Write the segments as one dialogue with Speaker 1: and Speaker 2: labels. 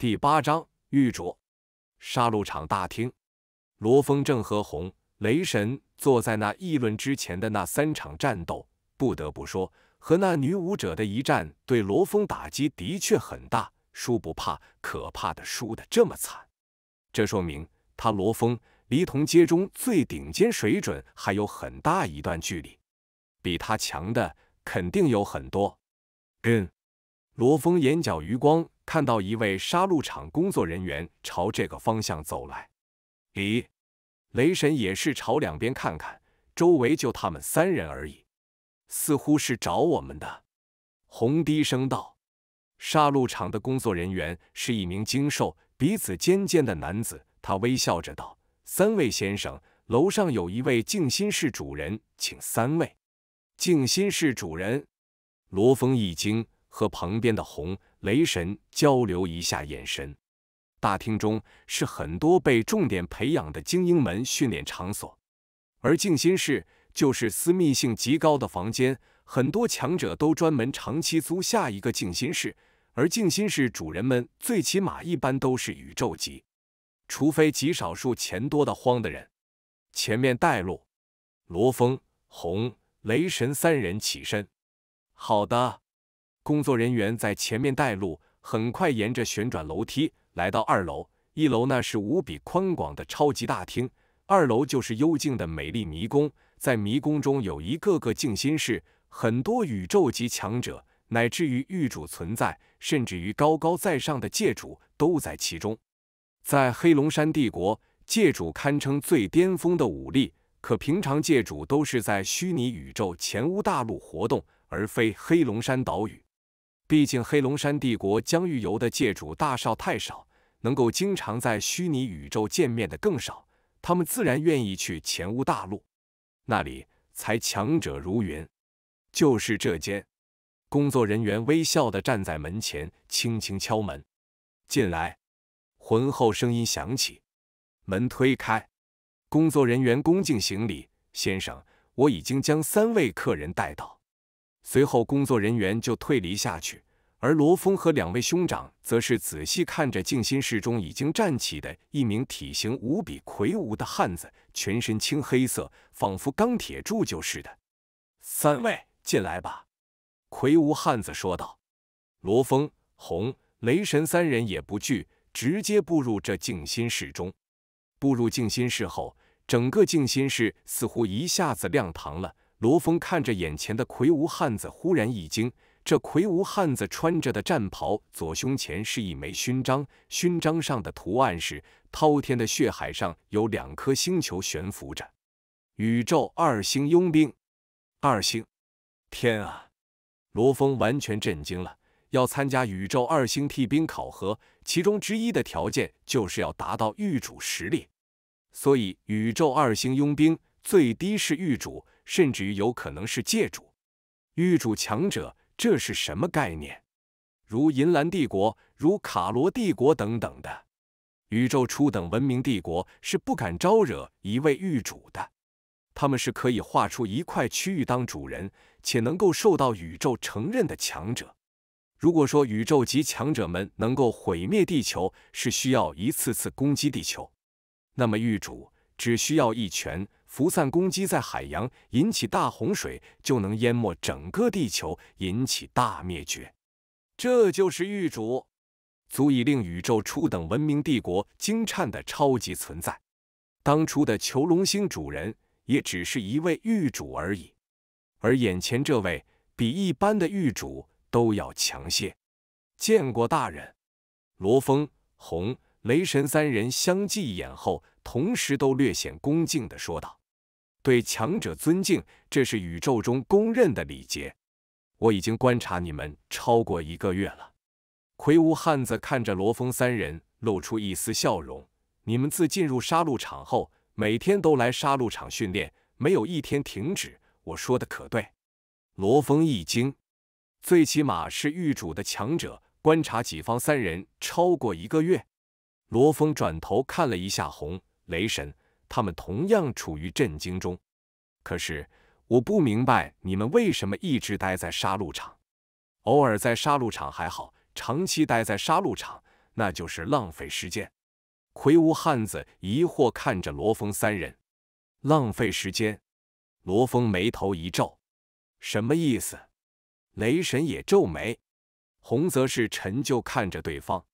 Speaker 1: 第八章玉镯。杀戮场大厅，罗峰正和红雷神坐在那议论之前的那三场战斗。不得不说，和那女武者的一战对罗峰打击的确很大。输不怕，可怕的输的这么惨，这说明他罗峰离同阶中最顶尖水准还有很大一段距离。比他强的肯定有很多。嗯，罗峰眼角余光。看到一位杀戮场工作人员朝这个方向走来，咦，雷神也是朝两边看看，周围就他们三人而已，似乎是找我们的。红低声道：“杀戮场的工作人员是一名精瘦、鼻子尖尖的男子，他微笑着道：‘三位先生，楼上有一位静心室主人，请三位。’静心室主人。”罗峰一惊，和旁边的红。雷神交流一下眼神。大厅中是很多被重点培养的精英门训练场所，而静心室就是私密性极高的房间，很多强者都专门长期租下一个静心室。而静心室主人们最起码一般都是宇宙级，除非极少数钱多的慌的人。前面带路，罗峰、红、雷神三人起身。好的。工作人员在前面带路，很快沿着旋转楼梯来到二楼。一楼那是无比宽广的超级大厅，二楼就是幽静的美丽迷宫。在迷宫中有一个个静心室，很多宇宙级强者，乃至于域主存在，甚至于高高在上的界主都在其中。在黑龙山帝国，界主堪称最巅峰的武力，可平常界主都是在虚拟宇宙前屋大陆活动，而非黑龙山岛屿。毕竟，黑龙山帝国疆域游的界主大少太少，能够经常在虚拟宇宙见面的更少。他们自然愿意去前屋大陆，那里才强者如云。就是这间。工作人员微笑地站在门前，轻轻敲门。进来。浑厚声音响起，门推开。工作人员恭敬行礼：“先生，我已经将三位客人带到。”随后，工作人员就退离下去，而罗峰和两位兄长则是仔细看着静心室中已经站起的一名体型无比魁梧的汉子，全身青黑色，仿佛钢铁铸就似的。三位进来吧。”魁梧汉子说道。罗峰、红雷神三人也不惧，直接步入这静心室中。步入静心室后，整个静心室似乎一下子亮堂了。罗峰看着眼前的魁梧汉子，忽然一惊。这魁梧汉子穿着的战袍左胸前是一枚勋章，勋章上的图案是滔天的血海上有两颗星球悬浮着，宇宙二星佣兵，二星！天啊！罗峰完全震惊了。要参加宇宙二星替兵考核，其中之一的条件就是要达到狱主实力，所以宇宙二星佣兵最低是狱主。甚至于有可能是界主、域主强者，这是什么概念？如银兰帝国、如卡罗帝国等等的宇宙初等文明帝国是不敢招惹一位域主的。他们是可以划出一块区域当主人，且能够受到宇宙承认的强者。如果说宇宙级强者们能够毁灭地球，是需要一次次攻击地球，那么域主只需要一拳。浮散攻击在海洋，引起大洪水，就能淹没整个地球，引起大灭绝。这就是玉主，足以令宇宙初等文明帝国惊颤的超级存在。当初的囚龙星主人也只是一位玉主而已，而眼前这位比一般的玉主都要强些。见过大人，罗峰、红雷神三人相继一眼后，同时都略显恭敬地说道。对强者尊敬，这是宇宙中公认的礼节。我已经观察你们超过一个月了。魁梧汉子看着罗峰三人，露出一丝笑容。你们自进入杀戮场后，每天都来杀戮场训练，没有一天停止。我说的可对？罗峰一惊，最起码是狱主的强者，观察己方三人超过一个月。罗峰转头看了一下红雷神。他们同样处于震惊中，可是我不明白你们为什么一直待在杀戮场。偶尔在杀戮场还好，长期待在杀戮场那就是浪费时间。魁梧汉子疑惑看着罗峰三人，浪费时间？罗峰眉头一皱，什么意思？雷神也皱眉，洪泽是陈旧看着对方。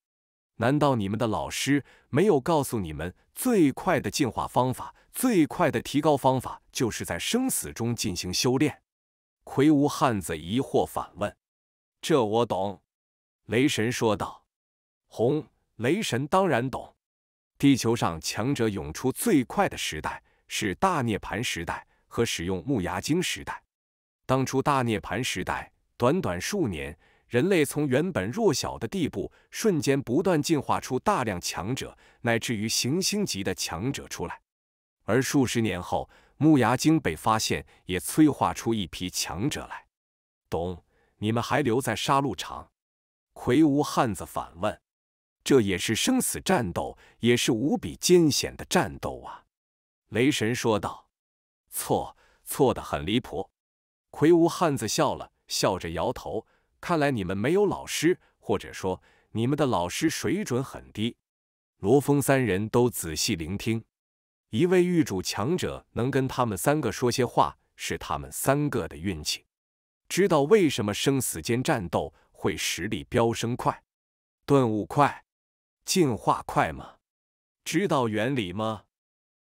Speaker 1: 难道你们的老师没有告诉你们，最快的进化方法，最快的提高方法，就是在生死中进行修炼？魁梧汉子疑惑反问：“这我懂。”雷神说道：“红雷神当然懂。地球上强者涌出最快的时代是大涅槃时代和使用木牙晶时代。当初大涅槃时代，短短数年。”人类从原本弱小的地步，瞬间不断进化出大量强者，乃至于行星级的强者出来。而数十年后，木牙精被发现，也催化出一批强者来。懂？你们还留在杀戮场？魁梧汉子反问。这也是生死战斗，也是无比艰险的战斗啊！雷神说道。错，错的很离谱。魁梧汉子笑了，笑着摇头。看来你们没有老师，或者说你们的老师水准很低。罗峰三人都仔细聆听。一位狱主强者能跟他们三个说些话，是他们三个的运气。知道为什么生死间战斗会实力飙升快、顿悟快、进化快吗？知道原理吗？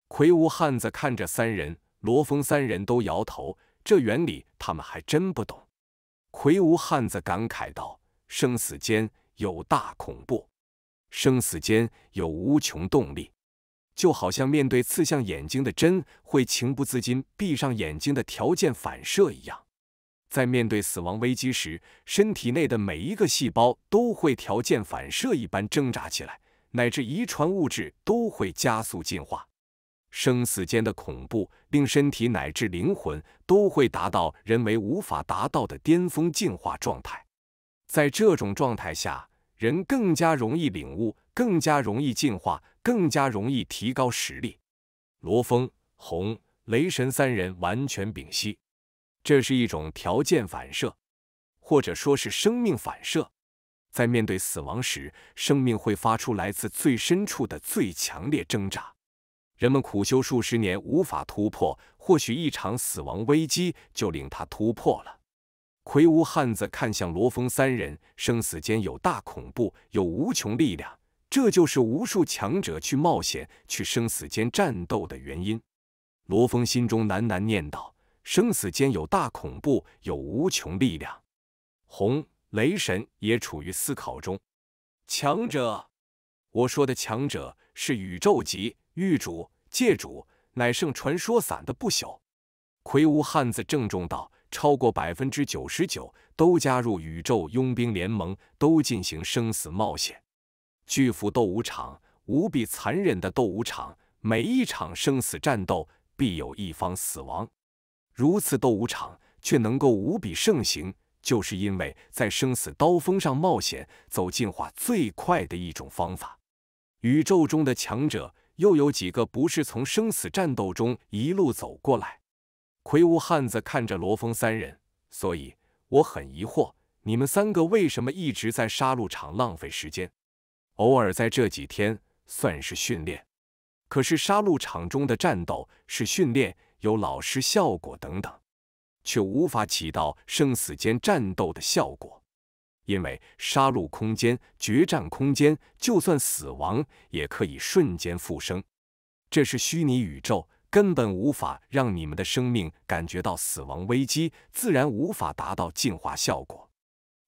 Speaker 1: 魁梧汉子看着三人，罗峰三人都摇头。这原理他们还真不懂。魁梧汉子感慨道：“生死间有大恐怖，生死间有无穷动力，就好像面对刺向眼睛的针会情不自禁闭上眼睛的条件反射一样，在面对死亡危机时，身体内的每一个细胞都会条件反射一般挣扎起来，乃至遗传物质都会加速进化。”生死间的恐怖，令身体乃至灵魂都会达到人为无法达到的巅峰进化状态。在这种状态下，人更加容易领悟，更加容易进化，更加容易提高实力。罗峰、红雷神三人完全屏息，这是一种条件反射，或者说是生命反射。在面对死亡时，生命会发出来自最深处的最强烈挣扎。人们苦修数十年无法突破，或许一场死亡危机就令他突破了。魁梧汉子看向罗峰三人，生死间有大恐怖，有无穷力量，这就是无数强者去冒险、去生死间战斗的原因。罗峰心中喃喃念道：“生死间有大恐怖，有无穷力量。”红雷神也处于思考中。强者，我说的强者是宇宙级。域主、界主乃圣传说散的不朽。魁梧汉子郑重道：“超过百分之九十九都加入宇宙佣兵联盟，都进行生死冒险。巨斧斗武场，无比残忍的斗武场，每一场生死战斗必有一方死亡。如此斗武场却能够无比盛行，就是因为在生死刀锋上冒险，走进化最快的一种方法。宇宙中的强者。”又有几个不是从生死战斗中一路走过来？魁梧汉子看着罗峰三人，所以我很疑惑，你们三个为什么一直在杀戮场浪费时间？偶尔在这几天算是训练，可是杀戮场中的战斗是训练，有老师效果等等，却无法起到生死间战斗的效果。因为杀戮空间、决战空间，就算死亡也可以瞬间复生。这是虚拟宇宙，根本无法让你们的生命感觉到死亡危机，自然无法达到进化效果。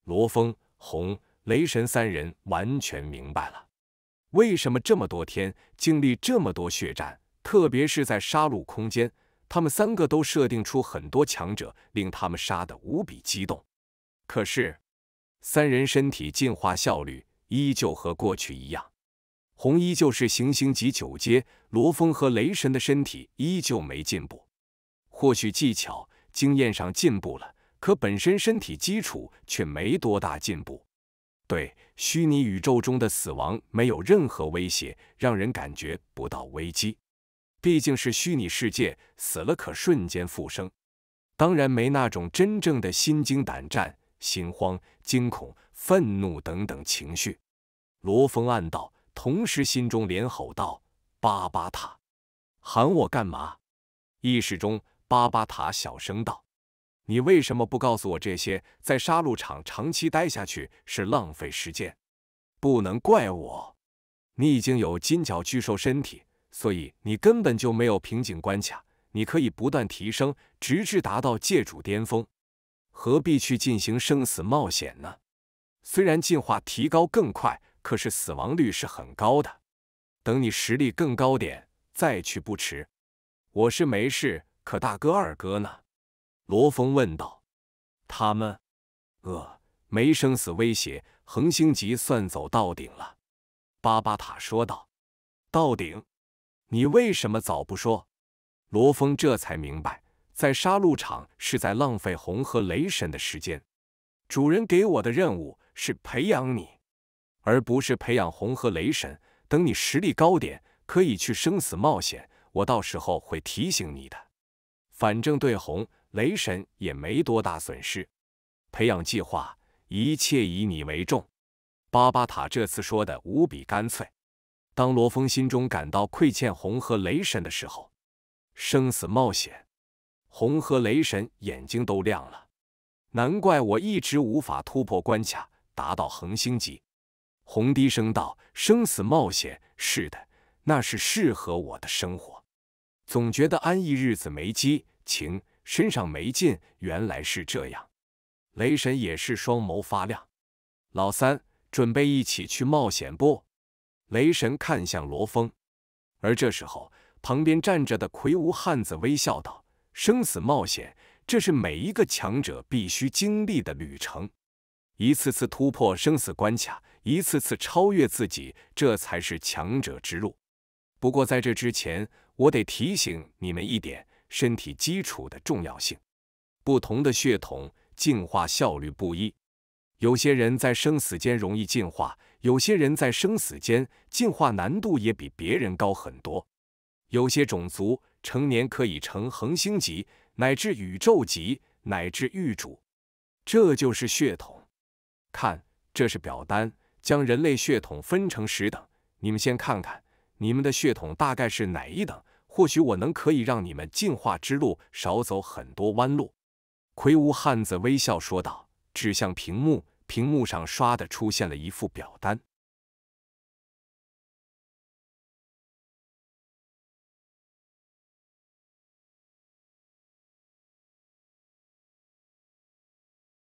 Speaker 1: 罗峰、红雷神三人完全明白了，为什么这么多天经历这么多血战，特别是在杀戮空间，他们三个都设定出很多强者，令他们杀得无比激动。可是。三人身体进化效率依旧和过去一样，红依旧是行星级九阶，罗峰和雷神的身体依旧没进步。或许技巧、经验上进步了，可本身身体基础却没多大进步。对虚拟宇宙中的死亡没有任何威胁，让人感觉不到危机。毕竟是虚拟世界，死了可瞬间复生，当然没那种真正的心惊胆战。心慌、惊恐、愤怒等等情绪，罗峰暗道，同时心中连吼道：“巴巴塔，喊我干嘛？”意识中，巴巴塔小声道：“你为什么不告诉我这些？在杀戮场长期待下去是浪费时间，不能怪我。你已经有金角巨兽身体，所以你根本就没有瓶颈关卡，你可以不断提升，直至达到界主巅峰。”何必去进行生死冒险呢？虽然进化提高更快，可是死亡率是很高的。等你实力更高点再去不迟。我是没事，可大哥二哥呢？罗峰问道。他们，呃，没生死威胁，恒星级算走到顶了。巴巴塔说道。到顶？你为什么早不说？罗峰这才明白。在杀戮场是在浪费红和雷神的时间。主人给我的任务是培养你，而不是培养红和雷神。等你实力高点，可以去生死冒险，我到时候会提醒你的。反正对红、雷神也没多大损失。培养计划，一切以你为重。巴巴塔这次说的无比干脆。当罗峰心中感到愧欠红和雷神的时候，生死冒险。红和雷神眼睛都亮了，难怪我一直无法突破关卡，达到恒星级。红低声道：“生死冒险，是的，那是适合我的生活。总觉得安逸日子没激情，身上没劲，原来是这样。”雷神也是双眸发亮。老三，准备一起去冒险不？雷神看向罗峰，而这时候旁边站着的魁梧汉子微笑道。生死冒险，这是每一个强者必须经历的旅程。一次次突破生死关卡，一次次超越自己，这才是强者之路。不过在这之前，我得提醒你们一点：身体基础的重要性。不同的血统，进化效率不一。有些人在生死间容易进化，有些人在生死间进化难度也比别人高很多。有些种族。成年可以成恒星级，乃至宇宙级，乃至玉主，这就是血统。看，这是表单，将人类血统分成十等。你们先看看，你们的血统大概是哪一等？或许我能可以让你们进化之路少走很多弯路。魁梧汉子微笑说道，指向屏幕，屏幕上刷的出现了一副表单。